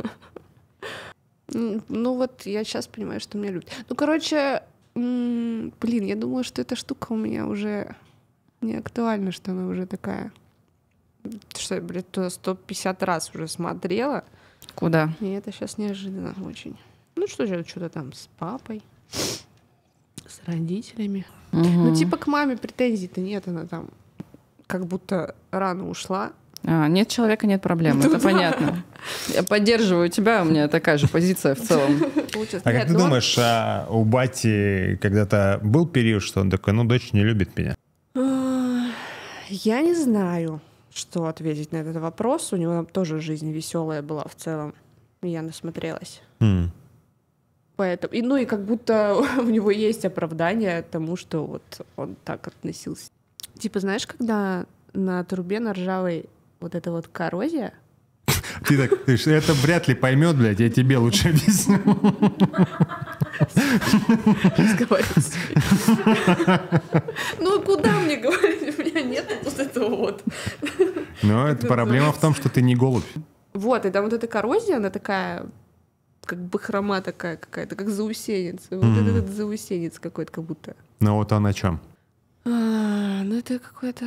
Ну вот я сейчас понимаю, что меня любят. Ну, короче, блин, я думала, что эта штука у меня уже не актуальна, что она уже такая. Что я, блядь, туда 150 раз уже смотрела. Куда? И это сейчас неожиданно очень. Ну что же, что-то там с папой, с родителями. Угу. Ну типа к маме претензий-то нет, она там как будто рано ушла. А, нет человека, нет проблем, это, <laughs> понятно. Я поддерживаю тебя, у меня такая же позиция в целом. <laughs> А как ты ну, думаешь, а у Бати когда-то был период, что он такой, ну, дочь не любит меня? А, я не знаю, что ответить на этот вопрос. У него тоже жизнь веселая была в целом. Я насмотрелась. Поэтому, и, ну и как будто <laughs> у него есть оправдание тому, что вот он так относился. Типа, знаешь, когда на трубе на ржавой вот эта вот коррозия. Ты так, ты ж, это вряд ли поймет, блядь, я тебе лучше объясню. Ну куда мне говорить? У меня нет вот этого вот. Ну это проблема в том, что ты не голубь. Вот, и там вот эта коррозия, она такая как бахрома такая какая-то, как заусенец. Вот этот заусенец какой-то как будто. Ну вот он о чем? А, ну это какой-то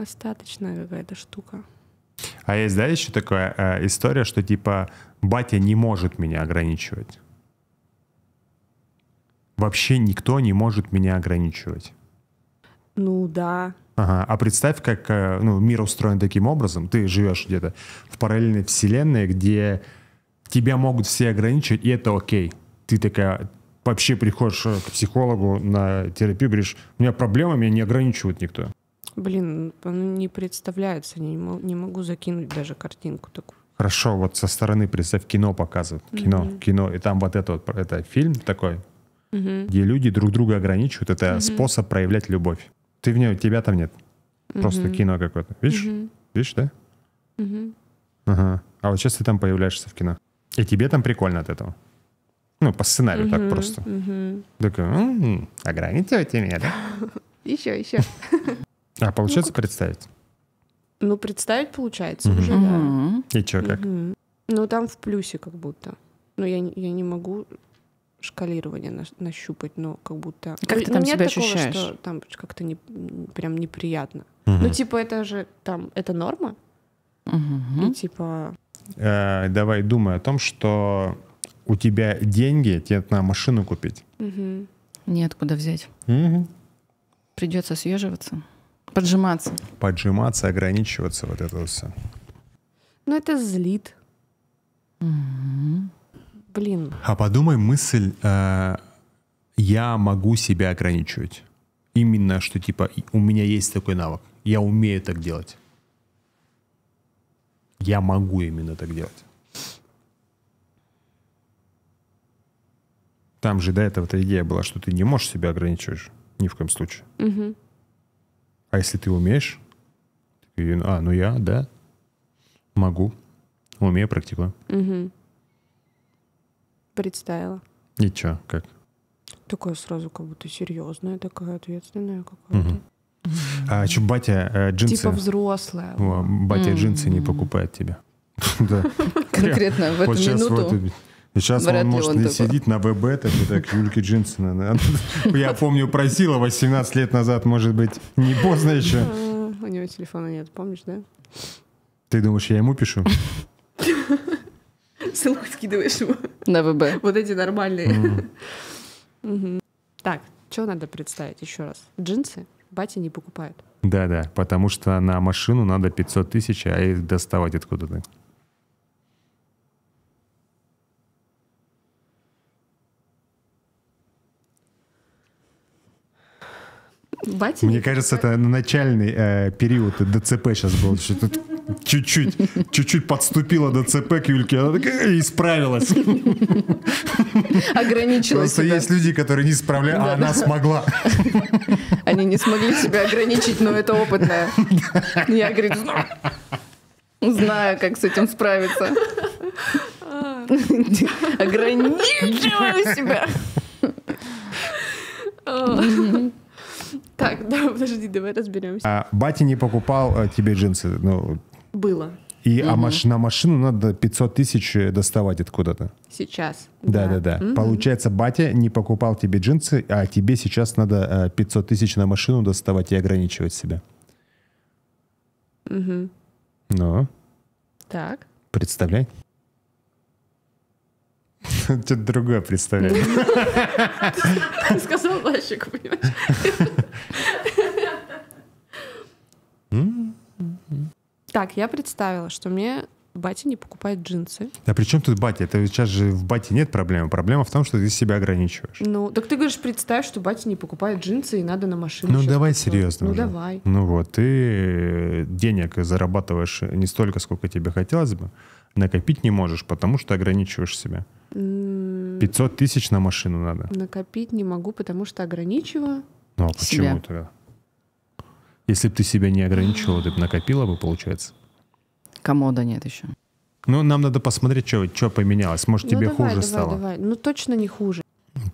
остаточная какая-то штука. А есть, да, еще такая э, история, что типа батя не может меня ограничивать. Вообще никто не может меня ограничивать. Ну да. Ага. А представь, как э, ну, мир устроен таким образом. Ты живешь где-то в параллельной вселенной, где тебя могут все ограничивать, и это окей. Ты такая, вообще приходишь э, к психологу на терапию, говоришь, у меня проблема, меня не ограничивает никто. Блин, ну, не представляется, не, не могу закинуть даже картинку такую. Хорошо, вот со стороны представь, кино показывают, кино, mm-hmm. кино, и там вот этот вот, это фильм такой, mm-hmm. где люди друг друга ограничивают, это mm-hmm. способ проявлять любовь. Ты в нем, тебя там нет, просто mm-hmm. кино какое-то, видишь, mm-hmm. видишь, да? Mm-hmm. Ага. А вот сейчас ты там появляешься в кино, и тебе там прикольно от этого. Ну, по сценарию mm-hmm. так просто. Mm-hmm. Так, м-м, ограничивайте меня, да? Еще, <laughs> еще. <laughs> А получается ну, представить? Ну, представить получается угу. уже, да. И чё, как? Угу. Ну, там в плюсе как будто. Ну, я, я не могу шкалирование на, нащупать, но как будто... Как ну, ты там нет себя такого, ощущаешь? что там как-то не, прям неприятно. Угу. Ну, типа, это же там, это норма? Угу. И типа... Э, давай думай о том, что у тебя деньги, тебе на машину купить. Угу. Нет, куда взять. Угу. Придется съеживаться. Поджиматься. Поджиматься, ограничиваться, вот это все. Ну, это злит. Угу. Блин. А подумай мысль, э, я могу себя ограничивать. Именно, что типа у меня есть такой навык. Я умею так делать. Я могу именно так делать. Там же до этого эта идея была, что ты не можешь себя ограничивать ни в коем случае. Угу. А если ты умеешь? И, а, ну я, да, могу, умею, практикую. Угу. Представила. И чё, как? Такое сразу как будто серьезная, такая ответственная какая-то. Угу. А что, батя э, джинсы... Типа взрослая. О, батя mm-hmm. джинсы не покупает тебе. <laughs> Конкретно в эту минуту. И сейчас Вряд он, может, он и такой. сидит на ВБ, такой, так, Юльки Джинсона. <laughs> Я помню, просила 18 лет назад, может быть, не поздно еще. <laughs> У него телефона нет, помнишь, да? Ты думаешь, я ему пишу? <laughs> Ссылку скидываешь ему. На ВБ. Вот эти нормальные. Так, что надо представить еще раз? Джинсы батя не покупает. Да-да, потому что на машину надо 500 тысяч, а их доставать откуда-то. Батя? Мне кажется, это начальный э, период ДЦП сейчас был. Что-то чуть-чуть, чуть-чуть подступила ДЦП ЦП к Юльке, она такая и справилась. Ограничилась. Просто себя. есть люди, которые не справляют, да, а да. она смогла. Они не смогли себя ограничить, но это опытная. Я, говорит, знаю, как с этим справиться. Ограничиваю себя. <laughs> Так, да, подожди, давай разберемся. А батя не покупал а, тебе джинсы? Ну... Было. И угу. а маш, на машину надо 500 тысяч э, доставать откуда-то. Сейчас. Да, да, да. да. Угу. Получается, батя не покупал тебе джинсы, а тебе сейчас надо 500 э, тысяч на машину доставать и ограничивать себя. Угу. Ну. Так. Представляй. <laughs> Тебе другое представление. <laughs> Ты сказал лащик, понимаешь? Так, я представила, что мне батя не покупает джинсы. Да при чем тут батя? Это сейчас же в бате нет проблемы. Проблема в том, что ты себя ограничиваешь. Ну, так ты говоришь, представь, что батя не покупает джинсы и надо на машину. Ну давай купить. серьезно. Ну уже. давай. Ну вот, ты э, денег зарабатываешь не столько, сколько тебе хотелось бы, накопить не можешь, потому что ограничиваешь себя. 500 тысяч на машину надо. Накопить не могу, потому что ограничиваю. Ну а почему себя. тогда? Если бы ты себя не ограничивала, ты бы накопила бы, получается? Комода нет еще. Ну, нам надо посмотреть, что, что поменялось. Может, ну, тебе давай, хуже давай, стало? Давай. Ну, точно не хуже.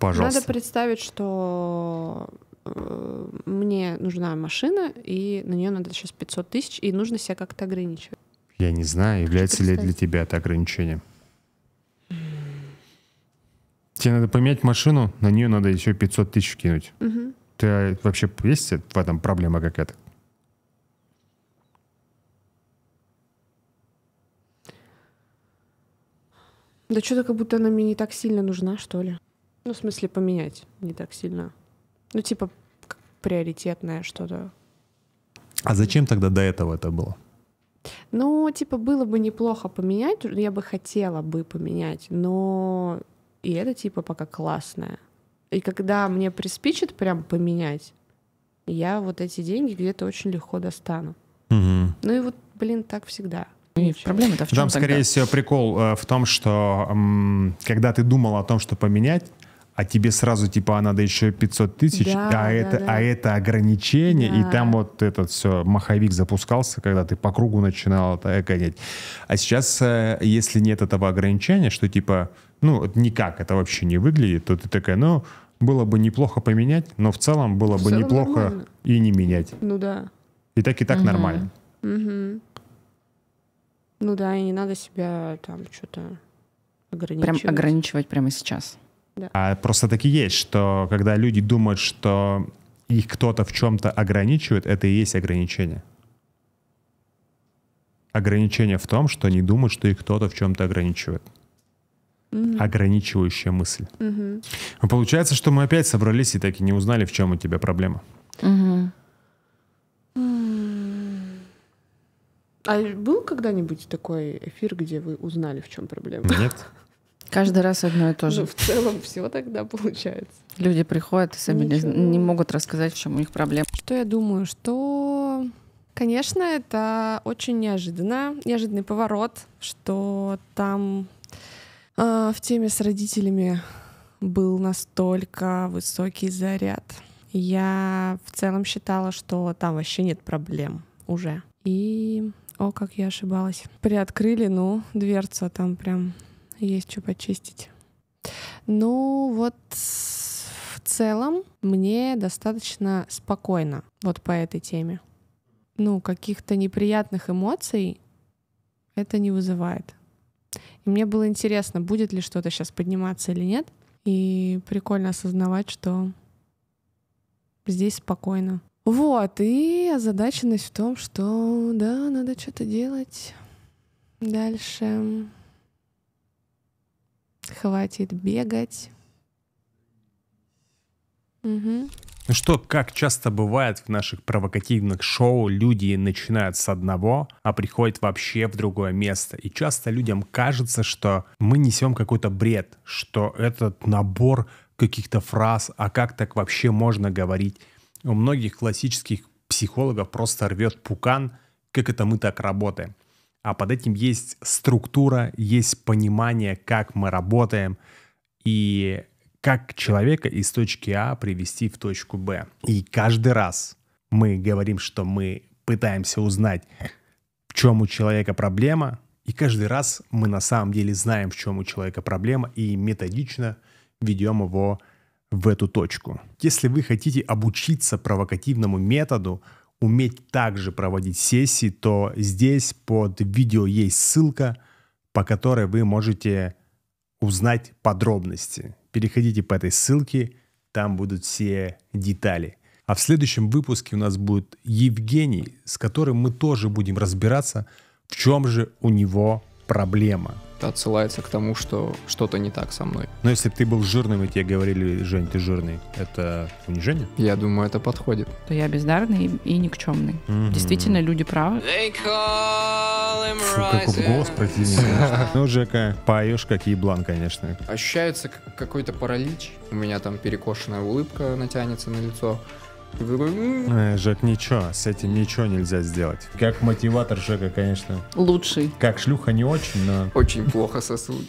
Пожалуйста. Надо представить, что э, мне нужна машина, и на нее надо сейчас 500 тысяч, и нужно себя как-то ограничивать. Я не знаю, является ли для тебя это ограничение. Тебе надо поменять машину, на нее надо еще 500 тысяч кинуть. Угу. Ты э, вообще есть в этом проблема какая-то? Да что-то как будто она мне не так сильно нужна, что ли. Ну, в смысле, поменять не так сильно. Ну, типа, приоритетное что-то. А зачем тогда до этого это было? Ну, типа, было бы неплохо поменять, я бы хотела бы поменять, но и это, типа, пока классное. И когда мне приспичит прям поменять, я вот эти деньги где-то очень легко достану. Угу. Ну и вот, блин, так всегда. Проблема-то в чем Там, тогда? скорее всего, прикол э, в том, что э, когда ты думал о том, что поменять, а тебе сразу типа а надо еще 500 тысяч, да, а, да, это, да. а это ограничение, да. и там вот этот все маховик запускался, когда ты по кругу начинал это гонять. А сейчас, э, если нет этого ограничения, что типа, ну, никак это вообще не выглядит, то ты такая, ну, было бы неплохо поменять, но в целом было в бы целом неплохо нормально. и не менять. Ну да. И так и так угу. нормально. Угу. Ну да, и не надо себя там что-то ограничивать. Прям ограничивать прямо сейчас. Да. А просто таки есть, что когда люди думают, что их кто-то в чем-то ограничивает, это и есть ограничение. Ограничение в том, что они думают, что их кто-то в чем-то ограничивает. Угу. Ограничивающая мысль. Угу. Получается, что мы опять собрались и так и не узнали, в чем у тебя проблема. Угу. А был когда-нибудь такой эфир, где вы узнали, в чем проблема? Нет. Каждый раз одно и то ну, же. Ну, в целом все тогда получается. Люди приходят и сами не, не могут рассказать, в чем у них проблема. Что я думаю, что, конечно, это очень неожиданно, неожиданный поворот, что там э, в теме с родителями был настолько высокий заряд. Я в целом считала, что там вообще нет проблем уже. И о, как я ошибалась. Приоткрыли, ну, дверцу а там прям есть что почистить. Ну вот в целом мне достаточно спокойно вот по этой теме. Ну, каких-то неприятных эмоций это не вызывает. И мне было интересно, будет ли что-то сейчас подниматься или нет. И прикольно осознавать, что здесь спокойно. Вот, и озадаченность в том, что да, надо что-то делать дальше. Хватит бегать. Угу. Ну что, как часто бывает в наших провокативных шоу, люди начинают с одного, а приходят вообще в другое место. И часто людям кажется, что мы несем какой-то бред, что этот набор каких-то фраз, а как так вообще можно говорить. У многих классических психологов просто рвет пукан, как это мы так работаем а под этим есть структура, есть понимание, как мы работаем и как человека из точки А привести в точку Б. И каждый раз мы говорим, что мы пытаемся узнать, в чем у человека проблема, и каждый раз мы на самом деле знаем, в чем у человека проблема, и методично ведем его в эту точку. Если вы хотите обучиться провокативному методу, уметь также проводить сессии, то здесь под видео есть ссылка, по которой вы можете узнать подробности. Переходите по этой ссылке, там будут все детали. А в следующем выпуске у нас будет Евгений, с которым мы тоже будем разбираться, в чем же у него проблема. Это отсылается к тому, что что-то не так со мной. Но если бы ты был жирным, и тебе говорили, Жень, ты жирный, это унижение? Я думаю, это подходит. То я бездарный и, и никчемный. Угу. Действительно, люди правы. Фу, какой голос противный. Ну, Жека, поешь как еблан, конечно. Ощущается какой-то паралич. У меня там перекошенная улыбка натянется на лицо. Э, Жек, ничего, с этим ничего нельзя сделать. Как мотиватор Жека, конечно. Лучший. Как шлюха не очень, но... Очень плохо сосуд.